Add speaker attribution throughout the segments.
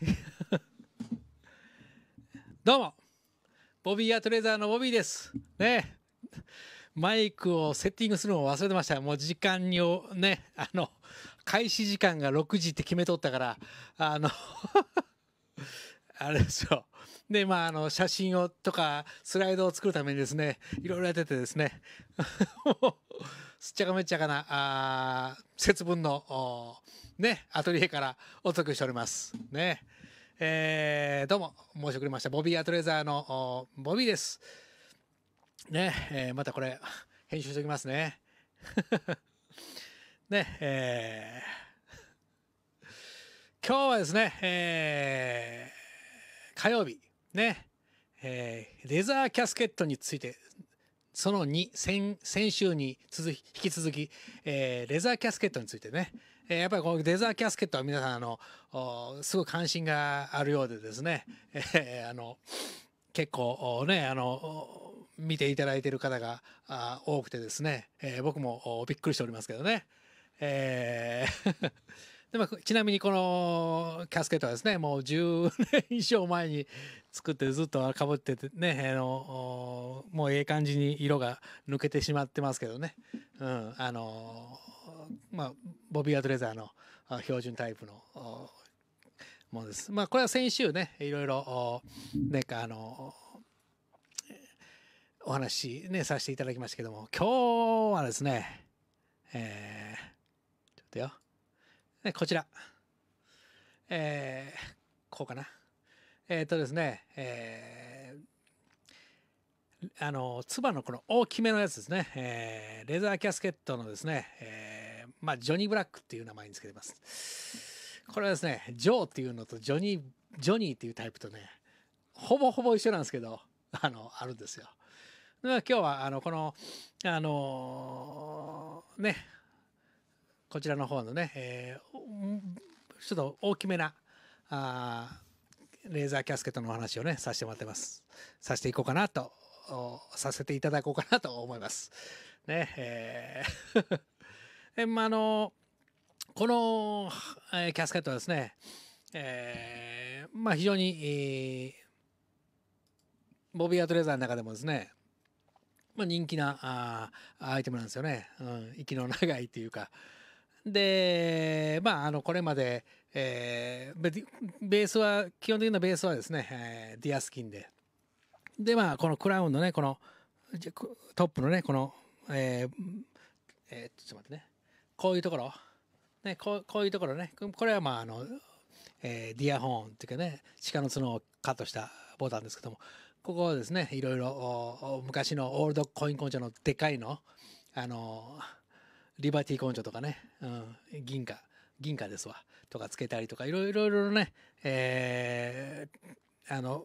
Speaker 1: どうもボビーアトレーザーのボビーですねマイクをセッティングするのを忘れてましたもう時間にねあの開始時間が6時って決めとったからあの あれですよでまああの写真をとかスライドを作るためにですねいろいろやっててですね すっちゃかめっちゃかなあ節分のね、アトリエからお届けしております。ね。えー、どうも、申し遅れました。ボビーアトレザーの、ボビーです。ね、えー、またこれ、編集しておきますね。ね、えー、今日はですね、えー、火曜日、ね、えー、レザーキャスケットについて、その2、先先週に続き引き続き、えー、レザーキャスケットについてね、えやっぱりこのデザーキャスケットは皆さん、あの、すごい関心があるようでですね、えー、あの、結構ね、あの、見ていただいている方が多くてですね、えー、僕もびっくりしておりますけどね。えー でもちなみにこのキャスケットはですね、もう10年以上前に作ってずっとかぶっててね、あの、もうええ感じに色が抜けてしまってますけどね。うん、あの、まあ、ボビー・アドレザーの標準タイプのものです。まあ、これは先週ね、いろいろ、なんかあの、お話ね、させていただきましたけども、今日はですね、えー、ちょっとよ、ね、こちら、えー、こうかな。えっ、ー、とですね、えー、あの、つばのこの大きめのやつですね、えー、レザーキャスケットのですね、えまあ、ジョニー・ブラックっていう名前につけてます。これはですね、ジョーっていうのとジョニー、ジョニーっていうタイプとね、ほぼほぼ一緒なんですけど、あの、あるんですよ。今日は、あの、この、あのー、ね、こちらの方のね、えー、ちょっと大きめな、あレーザーキャスケットのお話をね、させてもらってます。させていこうかなと、させていただこうかなと思います。ね、えーえまあのこの、えキャスケットはですね、えー、まあ非常に、えー、ボビー・アトレーザーの中でもですね、まあ、人気なあアイテムなんですよね、うん、息の長いというか。でまああのこれまで、えー、ベースは基本的なベースはですね、えー、ディアスキンででまあこのクラウンのねこのトップのねこの、えーえー、ちょっと待ってねこういうところ、ね、こうこういうところねこれはまああの、えー、ディアホーンっていうかね鹿の角をカットしたボタンですけどもここはですねいろいろ昔のオールドコイン根性のでかいのあのリバティ根性とかね、うん、銀貨銀貨ですわとかつけたりとかいろいろね、えー、あの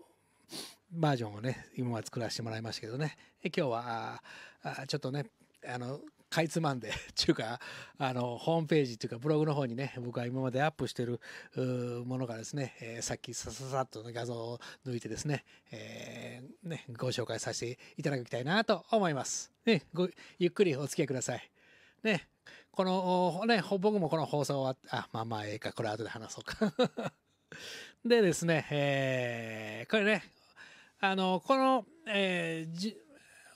Speaker 1: バージョンをね今は作らせてもらいましたけどね今日はあちょっとねあのかいつまんで っていうかあのホームページっていうかブログの方にね僕は今までアップしてるものがですね、えー、さっきさささっと画像を抜いてですね,、えー、ねご紹介させていただきたいなと思います。ね、ごゆっくりお付き合いください。ね、この、ね、僕もこの放送は、あ、まあまあええか、これ後で話そうか でですね、えー、これね、あの、この、えー、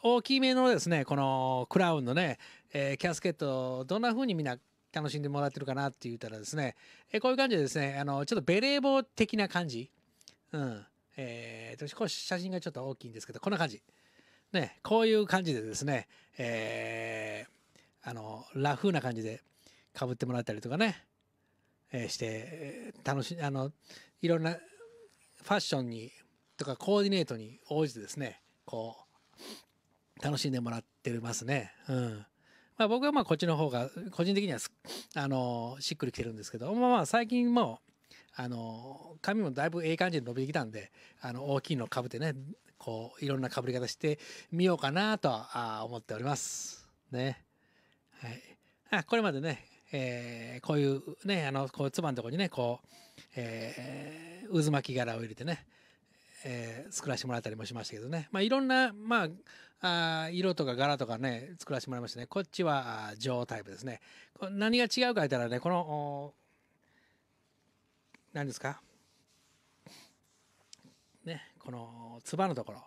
Speaker 1: 大きめのですね、このクラウンのね、えー、キャスケットどんな風にみんな楽しんでもらってるかなって言ったらですね、えー、こういう感じでですね、あの、ちょっとベレー帽的な感じ。うん。えー、こう写真がちょっと大きいんですけど、こんな感じ。ね、こういう感じでですね、えー、あの、ラフな感じでかぶってもらったりとかね、えー、して、楽し、あの、いろんなファッションに、とかコーディネートに応じてですね、こう、楽しんでもらってますね。うん。まあ、僕はまあこっちの方が個人的にはあのしっくりきてるんですけど、まあ、まあ最近もあの髪もだいぶええ感じに伸びてきたんであの大きいのかぶってねこういろんなかぶり方してみようかなとは思っております。ね。はい、あこれまでね、えー、こういうねあのこうつばのとこにねこう、えー、渦巻き柄を入れてねえー、作らせてもらったりもしましたけどね、まあ、いろんな、まあ、あ色とか柄とかね作らせてもらいましたねこっちは女王タイプですね何が違うか言ったらねこの何ですかねこのつばのところ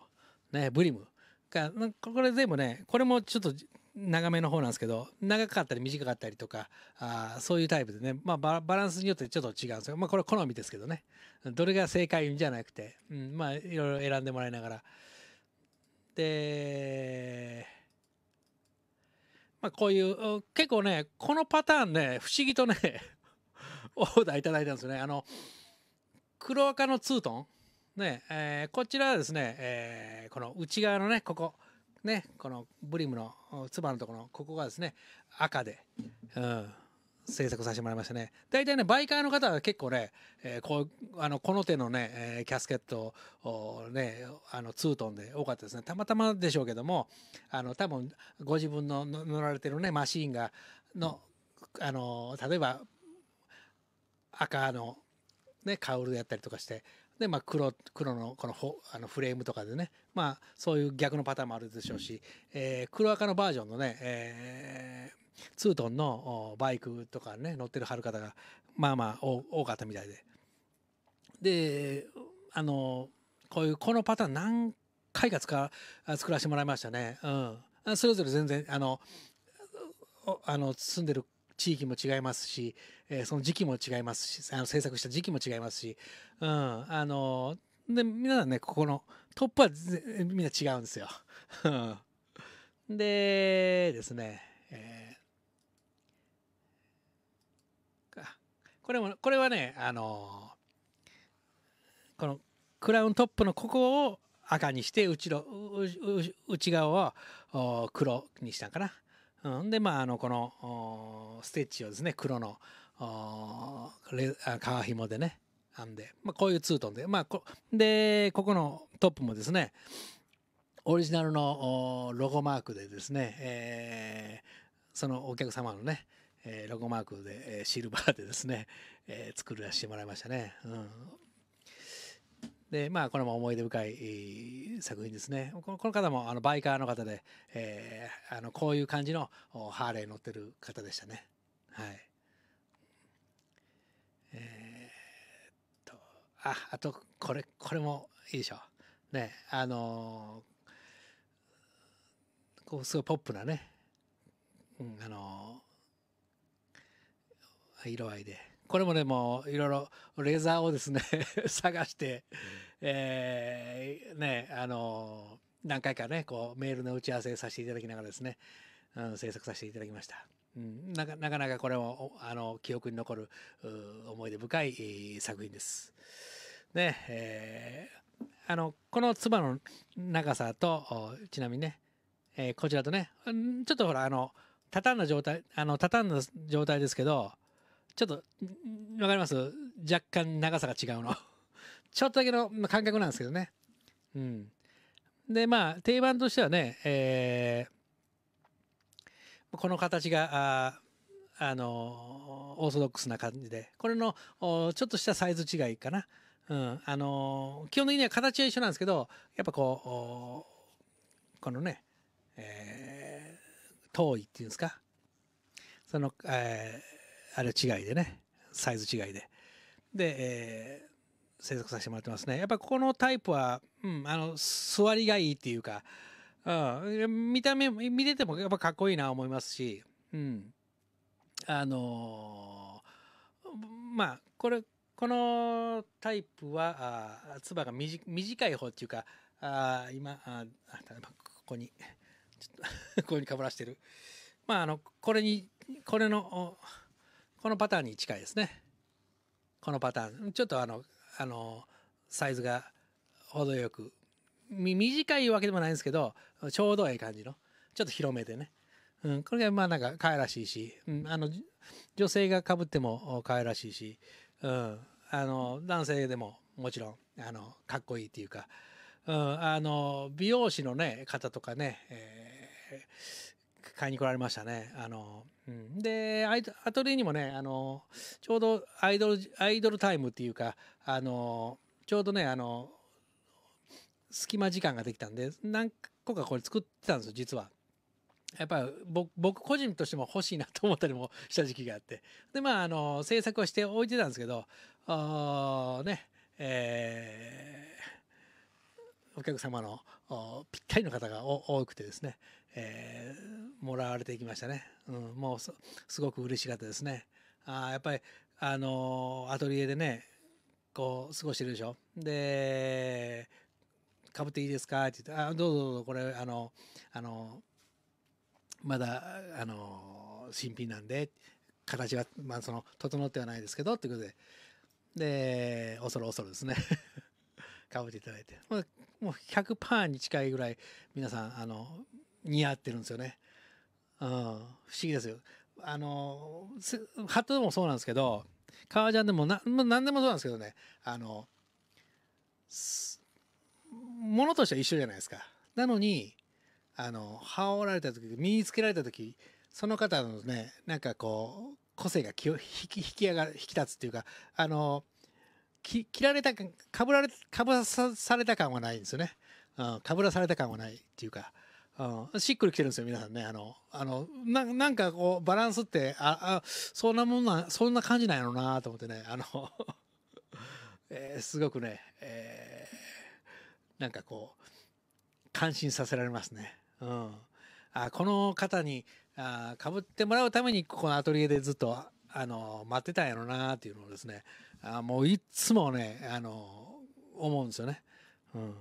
Speaker 1: ねブリムがこれ全部ねこれもちょっと長めの方なんですけど長かったり短かったりとかあそういうタイプでね、まあ、バランスによってちょっと違うんですよまあこれ好みですけどねどれが正解じゃなくて、うん、まあいろいろ選んでもらいながらでまあこういう結構ねこのパターンね不思議とね オーダーいただいたんですよねあの黒赤のツートンねえー、こちらはですね、えー、この内側のねここねこのブリムのつばのところここがですね赤で、うん、制作させてもらいましたね大体ねバイカーの方は結構ね、えー、こうあのこの手のね、えー、キャスケットをねあのツートンで多かったですねたまたまでしょうけどもあの多分ご自分の乗られてるねマシーンがのあの例えば赤の、ね、カウルでやったりとかしてで、まあ、黒黒のこのほあのフレームとかでね、まあ、そういう逆のパターンもあるでしょうし、えー、黒赤のバージョンのね、えー、ツートンのバイクとかね乗ってるはる方がまあまあ多かったみたいで。であのこういうこのパターン何回か使作らせてもらいましたね。うん、それぞれ全然あのあの住んでる地域も違いますし、えー、その時期も違いますしあの制作した時期も違いますし、うんあので皆ねここのトップはみんな違うんですよ。でですね、えー、これもこれはねあのこのクラウントップのここを赤にして内の内側を黒にしたんかな。うん、でまああのこのステッチをですね黒のレ革もでね編んで、まあ、こういうツートンで、まあ、こでここのトップもですねオリジナルのロゴマークでですね、えー、そのお客様のね、えー、ロゴマークで、えー、シルバーでですね、えー、作らせてもらいましたね。うん、で、まあ、これも思い出深い作品ですね。この方もあのバイカーの方で、えー、あのこういう感じのハーレー乗ってる方でしたね。はい。えー、と、あ、あと、これ、これもいいでしょ。う。ね、あのー、こう、すごいポップなね、うん、あのー、色合いで。これもでもいろいろレーザーをですね 探して、うん、えー、ね、あの何回かね、こうメールの打ち合わせさせていただきながらですね、うん、制作させていただきました。うん、なかなかこれもあの記憶に残る思い出深い作品です。ねえー、あのこのつばの長さとちなみにね、えー、こちらとねちょっとほらあの畳んだ状態あの畳んだ状態ですけどちょっと、わかります若干長さが違うの。ちょっとだけの感覚なんですけどね。うん。で、まあ、定番としてはね、えー、この形が、ああのオーソドックスな感じで、これのちょっとしたサイズ違いかな。うん。あの基本的には形は一緒なんですけど、やっぱこう、このね、えー、遠いっていうんですか。その、えーあれ違いでねサイズ違いでで、えー、制作させてもらってますねやっぱここのタイプは、うん、あの座りがいいっていうか、うん、見た目見ててもやっぱかっこいいな思いますし、うん、あのー、まあこれこのタイプはつばが短い方っていうかあ今あここにちょっと、ここにかぶらしてるまああのこれにこれのこのパターンに近いですね。このパターン。ちょっとあの、あの、サイズが程よく。短いわけでもないんですけど、ちょうどええ感じの。ちょっと広めでね。うん、これがまあなんか可愛らしいし、うん、あの、女性がかぶっても可愛らしいし、うん、あの、男性でももちろん、あの、かっこいいっていうか、うん、あの、美容師のね、方とかね、えー買いに来られましたね。あの、うん、で、アトリエにもね、あの、ちょうどアイドル、アイドルタイムっていうか、あの、ちょうどね、あの、隙間時間ができたんで、何個かこれ作ってたんですよ、実は。やっぱ僕個人としても欲しいなと思ったりもした時期があって。で、まあ、あの、制作はしておいてたんですけど、あね、えーお客様のぴったりの方が多くてですね、えー、もらわれていきましたね、うん、もうすすごく嬉しかったですねあやっぱり、あのー、アトリエでねこう過ごしてるでしょで「かぶっていいですか?」って言って「あどうぞどうぞこれあのあのまだあの新品なんで形は、まあ、その整ってはないですけど」ということでで恐る恐るですね かぶっていただいて、まあ、もう100%に近いぐらい皆さんあの似合ってるんですよね。うん、不思議ですよ。あのハットでもそうなんですけど革ジャンでも何でもそうなんですけどねあのものとしては一緒じゃないですか。なのにあの羽織られた時身につけられた時その方のねなんかこう個性が引き引き上がる引き立つっていうかあのき切られたかかぶられかぶらされた感はないんですよね、うん、かぶらされた感はないっていうか、うん、しっくりきてるんですよ皆さんねあのあのなんかこうバランスってああそんなもんなそんな感じなんやろうなと思ってねあの えー、すごくね、えー、なんかこう感心させられますね。うん、あこの方にあかぶってもらうためにここのアトリエでずっとあの待ってたんやろうなっていうのをですねあもういつもねあの思うんですよね。うん、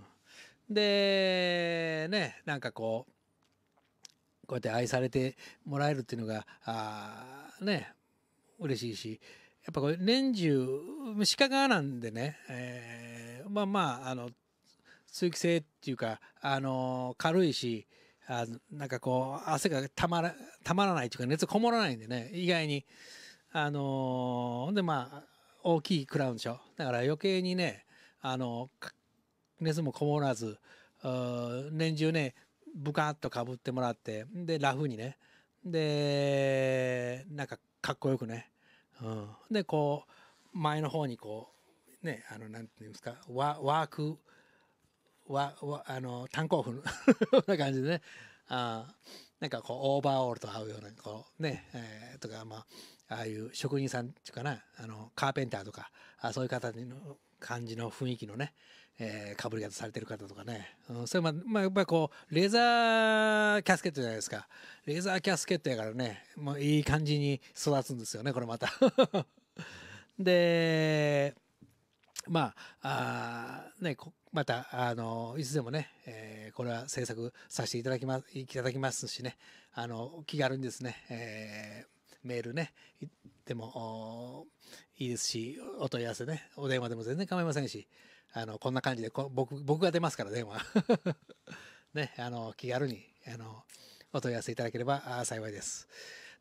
Speaker 1: でねなんかこうこうやって愛されてもらえるっていうのがあね嬉しいしやっぱこれ年中鹿側なんでね、えー、まあまああの通気性っていうか、あの軽いしあなんかこう汗がたまらたまらないというか熱こもらないんでね意外に。あのー、でまあ大きいクラウンでしょだから余計にねあの熱もこもらず年中ねブカッとかぶってもらってでラフにねでなんかかっこよくね、うん、でこう前の方にこうねあのなんていうんですかワワークわわあの炭鉱夫 な感じでねあなんかこうオーバーオールと合うようなこうね、えー、とかまあああいう職人さんっていうかなあのカーペンターとかあそういう方の感じの雰囲気のね、えー、ぶり方されてる方とかね、うん、それまあ、まあ、やっぱりこうレーザーキャスケットじゃないですかレーザーキャスケットやからねもういい感じに育つんですよねこれまた でまああねまたあのいつでもね、えー、これは制作させていただきますいただきますしねあの気軽にですね、えメールね、でもいいですし、お問い合わせね、お電話でも全然構いませんし、あの、こんな感じで僕、僕が出ますから、電話。ね、あの、気軽に、あの、お問い合わせいただければ幸いです。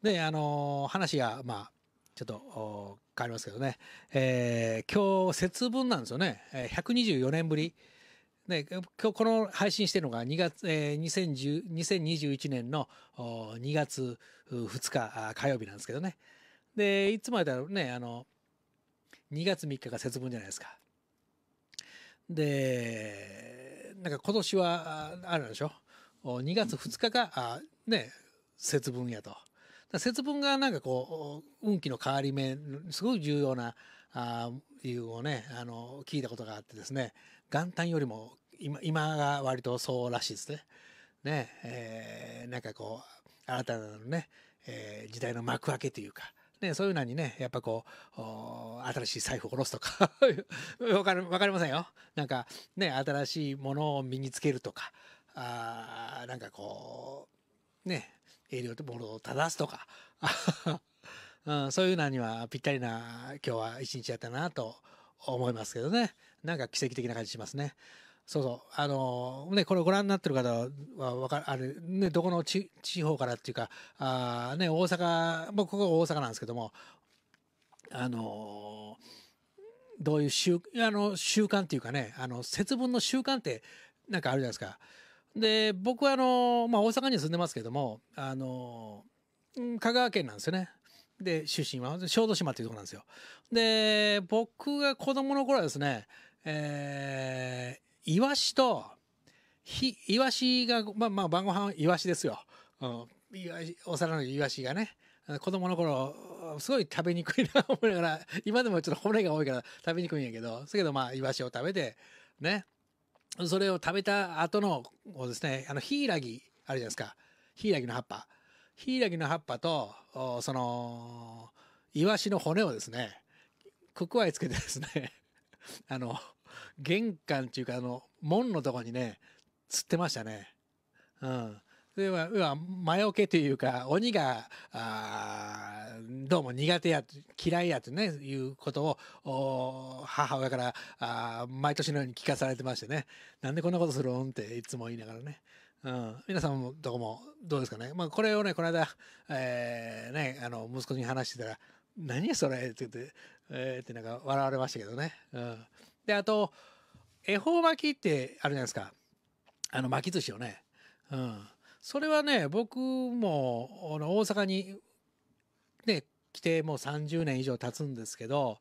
Speaker 1: で、あの、話が、まあ、ちょっと変わりますけどね、えー、今日節分なんですよね、124年ぶり。ね、今日この配信してるのが2月、えー、2 0 2 1年の2月2日火曜日なんですけどね。で、いつまでだろうね、あの、2月3日が節分じゃないですか。で、なんか今年は、あれなんでしょ ?2 月2日が、あね、節分やと。節分がなんかこう、運気の変わり目、すごい重要なあいうをねあの聞いたことがあってですね元旦よりも今今が割とそうらしいですね。ねえー、なんかこう新たなね、えー、時代の幕開けというか。ね、そういうのにね、やっぱこう、新しい財布を下ろすとか わかりませんよ。なんかね、新しいものを身につけるとか、あなんかこう、ね、栄養っボールを正すとか、うん、そういうのにはぴったりな今日は一日やったなと思いますけどねなんか奇跡的な感じしますね。そうそうあのー、ねこれご覧になってる方はわかあれねどこの地方からっていうかあね大阪僕ここ大阪なんですけどもあのー、どういう習あの習慣っていうかねあの節分の習慣ってなんかあるじゃないですか。で僕はあのまあ、大阪に住んでますけどもあの香川県なんですよね。で、出身は小豆島というとこなんですよ。で、僕が子供の頃はですね、えー、イワシと、ひ、イワシが、まあまあ晩ご飯イワシですよ。うん、イワシ、お皿のイワシがね。子供の頃、すごい食べにくいな思いながら、今でもちょっと骨が多いから食べにくいんやけど、そけどまあ、イワシを食べて、ね。それを食べた後の、ですね、あの、ヒイラギ、あるじゃないですか。ヒイラギの葉っぱ。ヒイラギの葉っぱと、その、イワシの骨をですね、くくわえつけてですね、あの、玄関っていうか、あの、門のとこにね、釣ってましたね。うん。では、要は、魔除けというか、鬼が、あどうも苦手や、嫌いやとね、いうことを、母親から、あ毎年のように聞かされてましてね、なんでこんなことするんっていつも言いながらね。うん、皆さんもどこもどうですかね、まあ、これをねこの間、えーね、あの息子に話してたら「何それ」って言って、えー、ってなんか笑われましたけどね。うん、であと恵方巻きってあるじゃないですかあの巻き寿司をね。うん、それはね僕もあの大阪に、ね、来てもう30年以上経つんですけど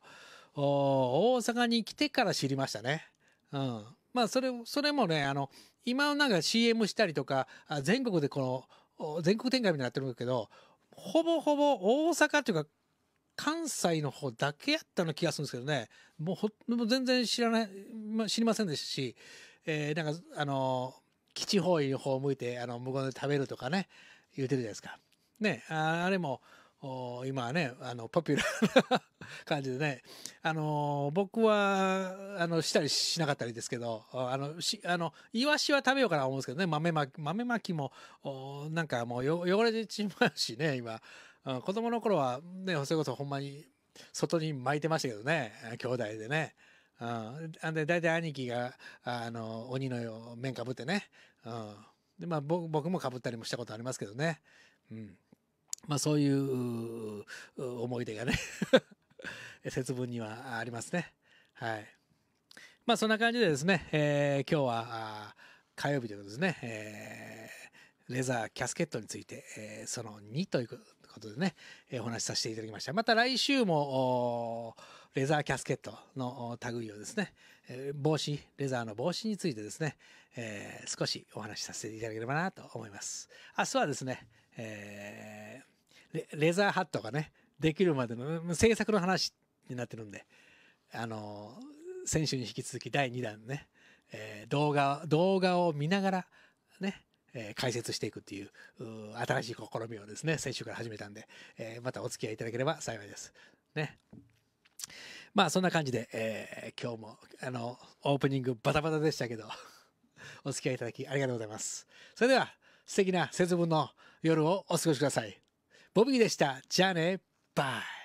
Speaker 1: 大阪に来てから知りましたね。うん、まあ、それ、それもね、あの、今なんか CM したりとか、全国でこの、全国展開みたいになってるけど、ほぼほぼ大阪というか、関西の方だけやったの気がするんですけどね、もうほ、もう全然知らない、まあ、知りませんでしたし、えー、なんか、あの基地方位の方を向いて、あの、無言で食べるとかね、言うてるじゃないですか。ね、あれも、今はねあのポピュラーな 感じでねあの僕はあのしたりしなかったりですけどあのしあのイワシは食べようかなと思うんですけどね豆まき豆まきもなんかもう汚れてちまうしね今子供の頃はねそれこそほんまに外に巻いてましたけどね兄弟でね。うん、で大体兄貴があの鬼の面かぶってね、うん、でまあ、僕もかぶったりもしたことありますけどね。うんまあ、そういう思い出がね 節分にはありますね。はい。まあそんな感じでですね、えー、今日は火曜日ということですね、えー、レザーキャスケットについて、えー、その2ということでね、えお話しさせていただきました。また来週もレザーキャスケットの類をですね、え帽子、レザーの帽子についてですね、え少しお話しさせていただければなと思います。明日はですね、えーレレザーハットがね、できるまでの制作の話になってるんで、あの、先週に引き続き第2弾ね、えー、動画、動画を見ながら、ね、えー、解説していくっていう新しい試みをですね、先週から始めたんで、えー、またお付き合いいただければ幸いです。ね。まあそんな感じで、えー、今日もあのオープニングバタバタでしたけどお付き合いいただきありがとうございます。それでは素敵な節分の夜をお過ごしください。ボビーでした。じゃあね、バイ。